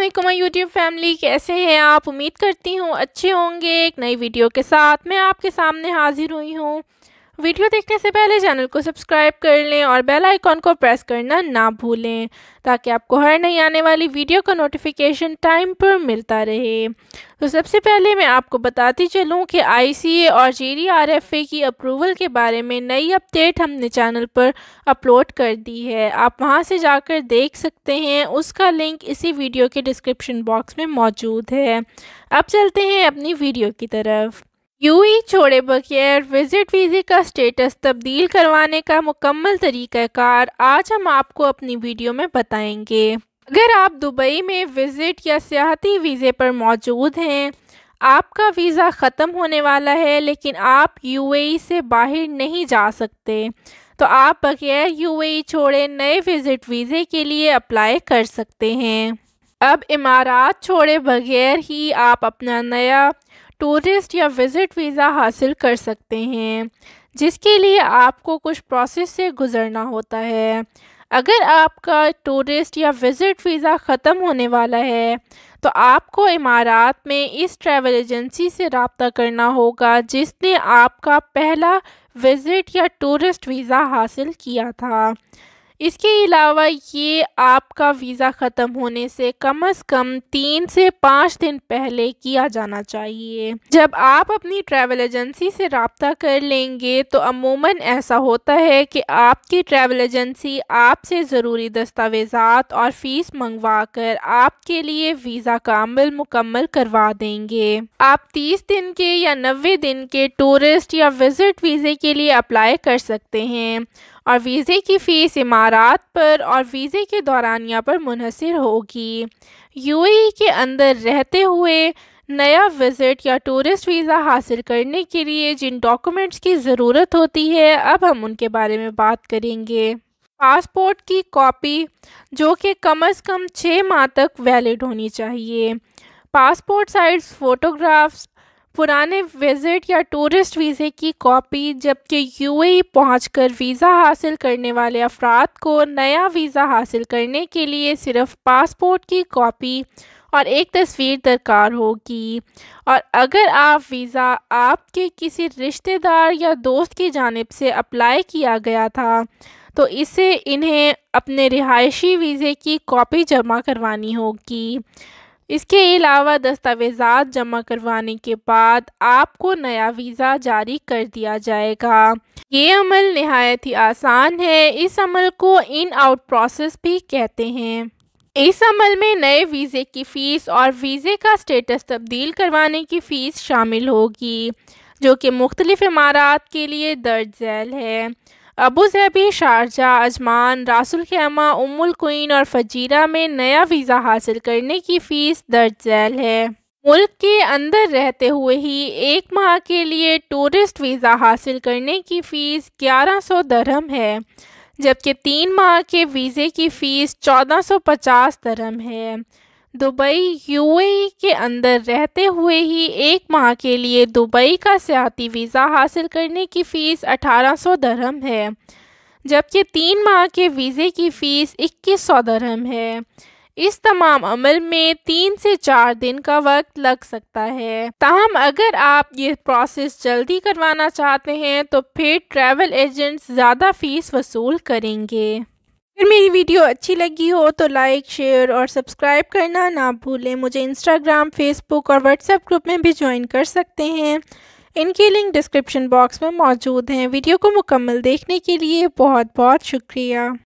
Aslam YouTube family कैसे हैं आप उम्मीद करती हूँ अच्छे होंगे एक नई वीडियो के साथ मैं आपके सामने हाजिर हुई हूँ वीडियो देखने से पहले चैनल को सब्सक्राइब कर लें और बेल आइकॉन को प्रेस करना ना भूलें ताकि आपको हर नई आने वाली वीडियो का नोटिफिकेशन टाइम पर मिलता रहे तो सबसे पहले मैं आपको बताती चलूं कि आईसीए और जीडीआरएफए की अप्रूवल के बारे में नई अपडेट हमने चैनल पर अपलोड कर दी है आप वहां से जाकर देख सकते हैं उसका लिंक इसी वीडियो के डिस्क्रिप्शन बॉक्स में मौजूद है अब चलते हैं अपनी वीडियो की तरफ यूई छोड़े बगैर विजिट वीज़े का स्टेटस तब्दील करवाने का मुकम्मल तरीक़ाकार आज हम आपको अपनी वीडियो में बताएंगे अगर आप दुबई में विज़िट या सियाती वीज़े पर मौजूद हैं आपका वीज़ा ख़त्म होने वाला है लेकिन आप यूएई से बाहर नहीं जा सकते तो आप बगैर यूएई छोड़े नए विज़िट वीज़े के लिए अप्लाई कर सकते हैं अब इमारात छोड़े बगैर ही आप अपना नया टूरिस्ट या विज़िट वीज़ा हासिल कर सकते हैं जिसके लिए आपको कुछ प्रोसेस से गुज़रना होता है अगर आपका टूरिस्ट या विज़िट वीज़ा ख़त्म होने वाला है तो आपको इमारात में इस ट्रैवल एजेंसी से रबता करना होगा जिसने आपका पहला विज़िट या टूरिस्ट वीज़ा हासिल किया था इसके अलावा ये आपका वीज़ा ख़त्म होने से कम अज़ कम तीन से पाँच दिन पहले किया जाना चाहिए जब आप अपनी ट्रैवल एजेंसी से रबता कर लेंगे तो अमूमन ऐसा होता है कि आपकी ट्रैवल एजेंसी आपसे ज़रूरी दस्तावेज़ात और फ़ीस मंगवा कर आपके लिए वीज़ा का अमल मुकम्मल करवा देंगे आप तीस दिन के या नबे दिन के टूरिस्ट या विज़िट वीज़े के लिए अप्लाई कर सकते हैं और वीज़े की फ़ीस इमारात पर और वीज़े के दौरानिया पर मुनहसर होगी यूएई के अंदर रहते हुए नया विज़िट या टूरिस्ट वीज़ा हासिल करने के लिए जिन डॉक्यूमेंट्स की ज़रूरत होती है अब हम उनके बारे में बात करेंगे पासपोर्ट की कॉपी जो कि कम अज़ कम छः माह तक वैलिड होनी चाहिए पासपोर्ट साइज फ़ोटोग्राफ्स पुराने विजिट या टूरिस्ट वीज़े की कॉपी जबकि यूएई पहुंचकर वीज़ा हासिल करने वाले अफराद को नया वीज़ा हासिल करने के लिए सिर्फ पासपोर्ट की कॉपी और एक तस्वीर दरकार होगी और अगर आप वीज़ा आपके किसी रिश्तेदार या दोस्त की जानब से अप्लाई किया गया था तो इसे इन्हें अपने रिहायशी वीज़े की कॉपी जमा करवानी होगी इसके अलावा दस्तावेजात जमा करवाने के बाद आपको नया वीज़ा जारी कर दिया जाएगा ये अमल नहायत ही आसान है इस अमल को इन आउट प्रोसेस भी कहते हैं इस अमल में नए वीज़े की फ़ीस और वीज़े का स्टेटस तब्दील करवाने की फ़ीस शामिल होगी जो कि मुख्तलिफ़ इमारात के लिए दर्ज झैल है Abu Dhabi Sharjah Ajman Ras al Khaimah Umm al queen और फजीरा में नया वीज़ा हासिल करने की फ़ीस दर्ज झैल है मुल्क के अंदर रहते हुए ही एक माह के लिए टूरिस्ट वीज़ा हासिल करने की फ़ीस ग्यारह सौ दरहम है जबकि तीन माह के वीज़े की फ़ीस चौदह सौ पचास दरहम है दुबई यूएई के अंदर रहते हुए ही एक माह के लिए दुबई का सियाती वीज़ा हासिल करने की फ़ीस 1800 दरहम है जबकि तीन माह के वीज़े की फ़ीस 2100 दरहम है इस तमाम अमल में तीन से चार दिन का वक्त लग सकता है ताहम अगर आप ये प्रोसेस जल्दी करवाना चाहते हैं तो फिर ट्रैवल एजेंट्स ज़्यादा फ़ीस वसूल करेंगे अगर मेरी वीडियो अच्छी लगी हो तो लाइक शेयर और सब्सक्राइब करना ना भूलें मुझे इंस्टाग्राम फेसबुक और व्हाट्सएप ग्रुप में भी ज्वाइन कर सकते हैं इनकी लिंक डिस्क्रिप्शन बॉक्स में मौजूद हैं वीडियो को मुकम्मल देखने के लिए बहुत बहुत शुक्रिया